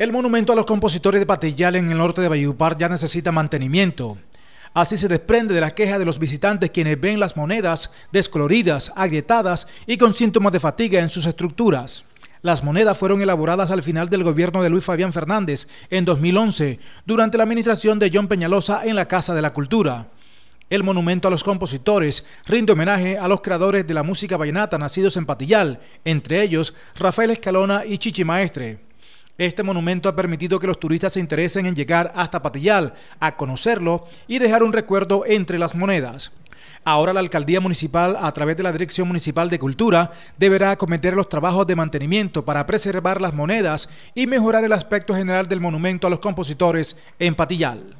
El monumento a los compositores de Patillal en el norte de Valledupar ya necesita mantenimiento. Así se desprende de la queja de los visitantes quienes ven las monedas descoloridas, agrietadas y con síntomas de fatiga en sus estructuras. Las monedas fueron elaboradas al final del gobierno de Luis Fabián Fernández en 2011, durante la administración de John Peñalosa en la Casa de la Cultura. El monumento a los compositores rinde homenaje a los creadores de la música vallenata nacidos en Patillal, entre ellos Rafael Escalona y Chichi Maestre. Este monumento ha permitido que los turistas se interesen en llegar hasta Patillal, a conocerlo y dejar un recuerdo entre las monedas. Ahora la alcaldía municipal, a través de la Dirección Municipal de Cultura, deberá acometer los trabajos de mantenimiento para preservar las monedas y mejorar el aspecto general del monumento a los compositores en Patillal.